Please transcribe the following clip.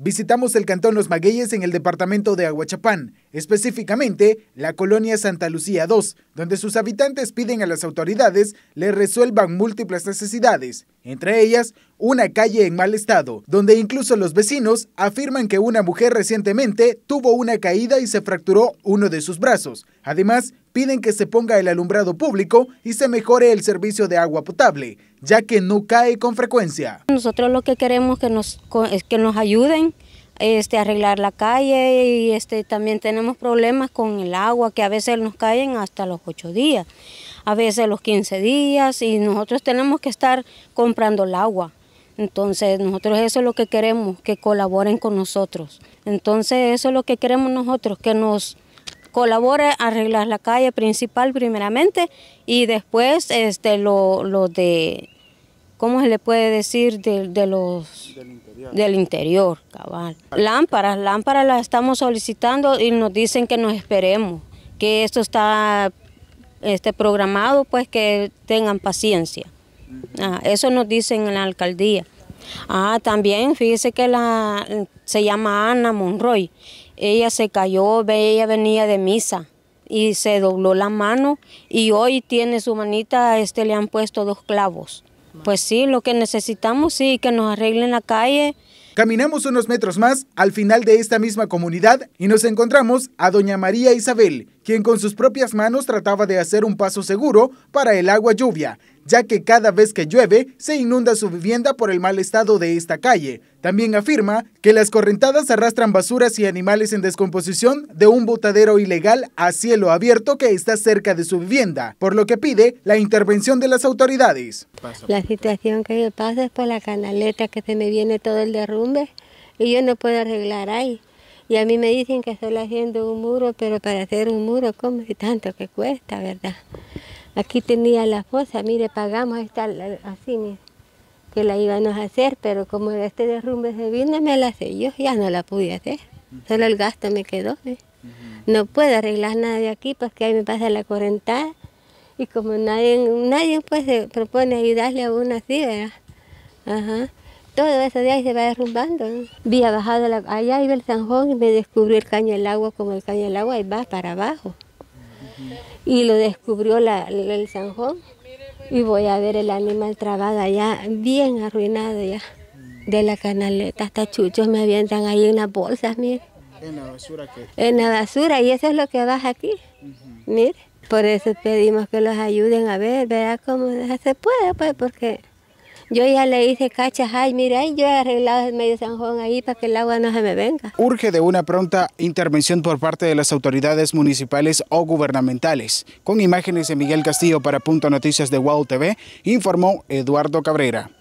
Visitamos el Cantón Los Magueyes en el departamento de Aguachapán específicamente la colonia Santa Lucía 2, donde sus habitantes piden a las autoridades le resuelvan múltiples necesidades, entre ellas una calle en mal estado, donde incluso los vecinos afirman que una mujer recientemente tuvo una caída y se fracturó uno de sus brazos. Además, piden que se ponga el alumbrado público y se mejore el servicio de agua potable, ya que no cae con frecuencia. Nosotros lo que queremos que nos, es que nos ayuden este, arreglar la calle y este, también tenemos problemas con el agua que a veces nos caen hasta los 8 días, a veces los 15 días y nosotros tenemos que estar comprando el agua. Entonces nosotros eso es lo que queremos, que colaboren con nosotros. Entonces eso es lo que queremos nosotros, que nos colabore a arreglar la calle principal primeramente y después este, lo de ¿cómo se le puede decir de, los del interior. cabal? Lámparas, lámparas las estamos solicitando y nos dicen que nos esperemos, que esto está este, programado, pues que tengan paciencia. Ah, eso nos dicen en la alcaldía. Ah, también fíjese que la se llama Ana Monroy. Ella se cayó, ve ella venía de misa y se dobló la mano y hoy tiene su manita, este le han puesto dos clavos. Pues sí, lo que necesitamos, sí, que nos arreglen la calle. Caminamos unos metros más al final de esta misma comunidad y nos encontramos a doña María Isabel, quien con sus propias manos trataba de hacer un paso seguro para el agua lluvia ya que cada vez que llueve se inunda su vivienda por el mal estado de esta calle. También afirma que las correntadas arrastran basuras y animales en descomposición de un botadero ilegal a cielo abierto que está cerca de su vivienda, por lo que pide la intervención de las autoridades. La situación que yo paso es por la canaleta que se me viene todo el derrumbe y yo no puedo arreglar ahí. Y a mí me dicen que solo haciendo un muro, pero para hacer un muro, ¿cómo? Y tanto que cuesta, ¿verdad? Aquí tenía la fosa, mire, pagamos esta así, que la íbamos a hacer, pero como este derrumbe se vino, me la sé yo, ya no la pude hacer. Solo el gasto me quedó. No puedo arreglar nada de aquí porque ahí me pasa la correntada. Y como nadie, nadie pues se propone ayudarle a uno así, Ajá. Todo eso de ahí se va derrumbando. Vi Había bajado la, allá iba el zanjón y me descubrió el caño del agua, como el caño del agua y va para abajo y lo descubrió el zanjón y voy a ver el animal trabado allá, bien arruinado ya, de la canaleta, hasta chuchos me avientan ahí en las bolsas, mire. ¿En la basura En la basura, y eso es lo que baja aquí, Por eso pedimos que los ayuden a ver, verá cómo se puede, pues, porque yo ya le hice cachas, ay, mira, yo he arreglado el medio San Juan ahí para que el agua no se me venga. Urge de una pronta intervención por parte de las autoridades municipales o gubernamentales. Con imágenes de Miguel Castillo para Punto Noticias de WOW TV, informó Eduardo Cabrera.